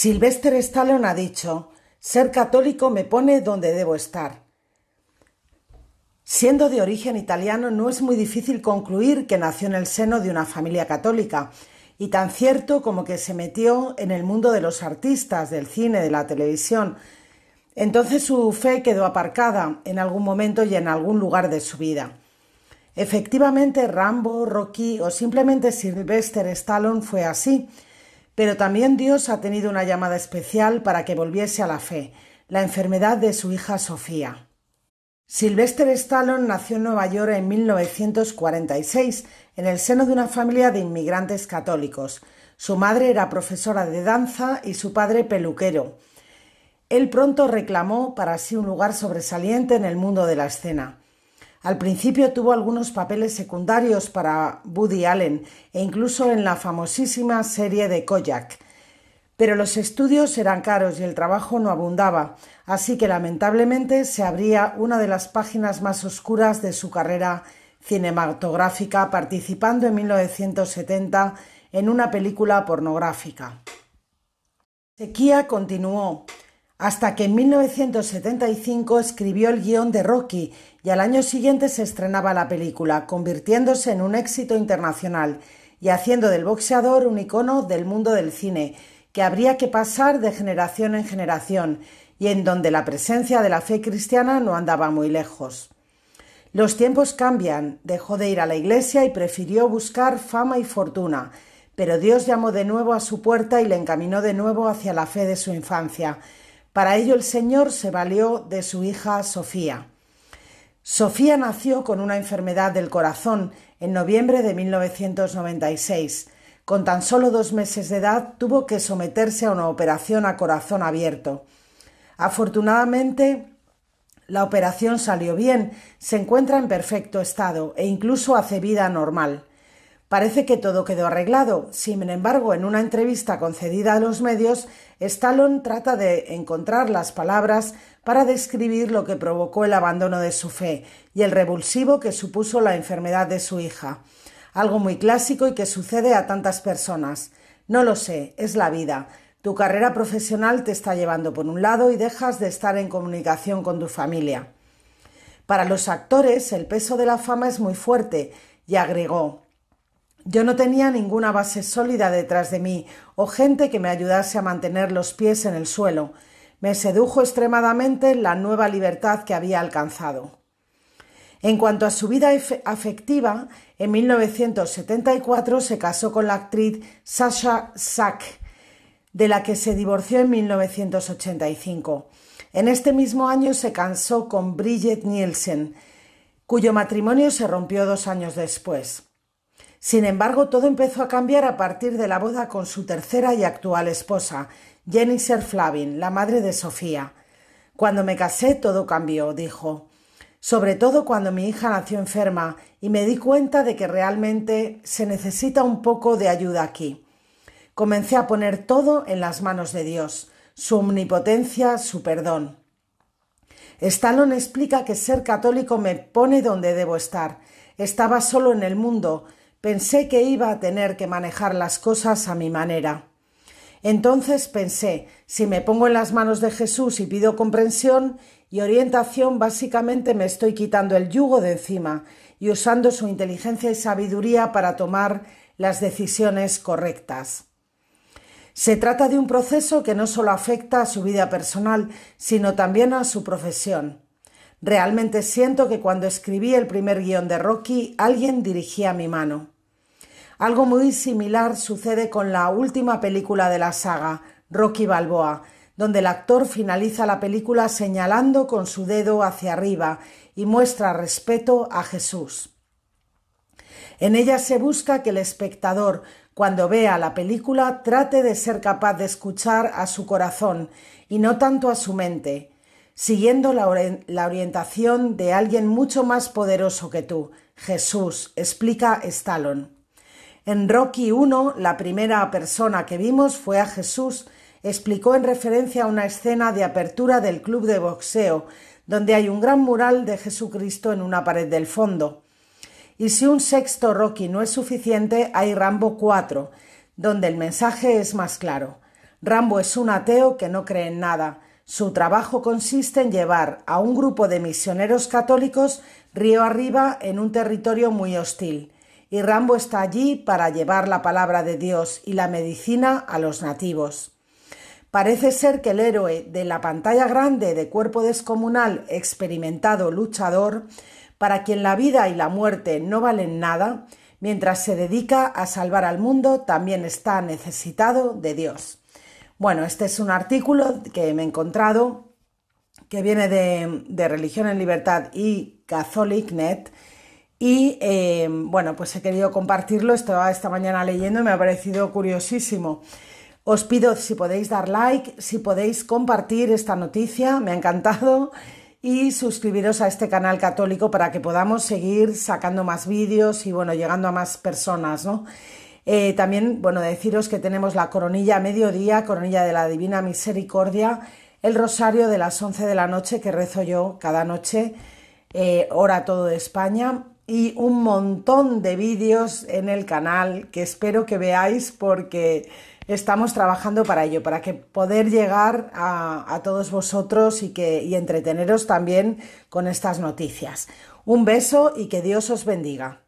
Sylvester Stallone ha dicho, ser católico me pone donde debo estar. Siendo de origen italiano, no es muy difícil concluir que nació en el seno de una familia católica, y tan cierto como que se metió en el mundo de los artistas, del cine, de la televisión. Entonces su fe quedó aparcada en algún momento y en algún lugar de su vida. Efectivamente, Rambo, Rocky o simplemente Sylvester Stallone fue así, pero también Dios ha tenido una llamada especial para que volviese a la fe, la enfermedad de su hija Sofía. Sylvester Stallone nació en Nueva York en 1946 en el seno de una familia de inmigrantes católicos. Su madre era profesora de danza y su padre peluquero. Él pronto reclamó para sí un lugar sobresaliente en el mundo de la escena. Al principio tuvo algunos papeles secundarios para Woody Allen e incluso en la famosísima serie de Kojak. Pero los estudios eran caros y el trabajo no abundaba, así que lamentablemente se abría una de las páginas más oscuras de su carrera cinematográfica participando en 1970 en una película pornográfica. Sequía continuó, hasta que en 1975 escribió el guión de Rocky y al año siguiente se estrenaba la película, convirtiéndose en un éxito internacional y haciendo del boxeador un icono del mundo del cine, que habría que pasar de generación en generación y en donde la presencia de la fe cristiana no andaba muy lejos. Los tiempos cambian, dejó de ir a la iglesia y prefirió buscar fama y fortuna, pero Dios llamó de nuevo a su puerta y le encaminó de nuevo hacia la fe de su infancia, para ello el Señor se valió de su hija Sofía. Sofía nació con una enfermedad del corazón en noviembre de 1996. Con tan solo dos meses de edad tuvo que someterse a una operación a corazón abierto. Afortunadamente, la operación salió bien, se encuentra en perfecto estado e incluso hace vida normal. Parece que todo quedó arreglado. Sin embargo, en una entrevista concedida a los medios, Stallone trata de encontrar las palabras para describir lo que provocó el abandono de su fe y el revulsivo que supuso la enfermedad de su hija. Algo muy clásico y que sucede a tantas personas. No lo sé, es la vida. Tu carrera profesional te está llevando por un lado y dejas de estar en comunicación con tu familia. Para los actores el peso de la fama es muy fuerte, y agregó yo no tenía ninguna base sólida detrás de mí o gente que me ayudase a mantener los pies en el suelo. Me sedujo extremadamente la nueva libertad que había alcanzado. En cuanto a su vida afectiva, en 1974 se casó con la actriz Sasha Sack, de la que se divorció en 1985. En este mismo año se casó con Bridget Nielsen, cuyo matrimonio se rompió dos años después. Sin embargo, todo empezó a cambiar a partir de la boda con su tercera y actual esposa, Jennifer Flavin, la madre de Sofía. Cuando me casé todo cambió, dijo. Sobre todo cuando mi hija nació enferma y me di cuenta de que realmente se necesita un poco de ayuda aquí. Comencé a poner todo en las manos de Dios, su omnipotencia, su perdón. Stallone explica que ser católico me pone donde debo estar. Estaba solo en el mundo, Pensé que iba a tener que manejar las cosas a mi manera. Entonces pensé, si me pongo en las manos de Jesús y pido comprensión y orientación, básicamente me estoy quitando el yugo de encima y usando su inteligencia y sabiduría para tomar las decisiones correctas. Se trata de un proceso que no solo afecta a su vida personal, sino también a su profesión. Realmente siento que cuando escribí el primer guión de Rocky, alguien dirigía mi mano. Algo muy similar sucede con la última película de la saga, Rocky Balboa, donde el actor finaliza la película señalando con su dedo hacia arriba y muestra respeto a Jesús. En ella se busca que el espectador, cuando vea la película, trate de ser capaz de escuchar a su corazón y no tanto a su mente, siguiendo la, orientación de alguien mucho más poderoso que tú, Jesús, explica Stallone. En Rocky 1, la primera persona que vimos fue a Jesús, explicó en referencia a una escena de apertura del club de boxeo, donde hay un gran mural de Jesucristo en una pared del fondo. Y si un sexto Rocky no es suficiente, hay Rambo 4, donde el mensaje es más claro. Rambo es un ateo que no cree en nada, su trabajo consiste en llevar a un grupo de misioneros católicos río arriba en un territorio muy hostil, y Rambo está allí para llevar la palabra de Dios y la medicina a los nativos. Parece ser que el héroe de la pantalla grande de cuerpo descomunal, experimentado luchador, para quien la vida y la muerte no valen nada, mientras se dedica a salvar al mundo, también está necesitado de Dios. Bueno, este es un artículo que me he encontrado que viene de, de Religión en Libertad y CatholicNet. Y eh, bueno, pues he querido compartirlo, estaba esta mañana leyendo y me ha parecido curiosísimo. Os pido si podéis dar like, si podéis compartir esta noticia, me ha encantado, y suscribiros a este canal católico para que podamos seguir sacando más vídeos y bueno, llegando a más personas, ¿no? Eh, también, bueno, deciros que tenemos la coronilla a mediodía, coronilla de la Divina Misericordia, el rosario de las 11 de la noche que rezo yo cada noche, hora eh, todo de España, y un montón de vídeos en el canal que espero que veáis porque estamos trabajando para ello, para que poder llegar a, todos vosotros y, que, y entreteneros también con estas noticias. Un beso y que Dios os bendiga.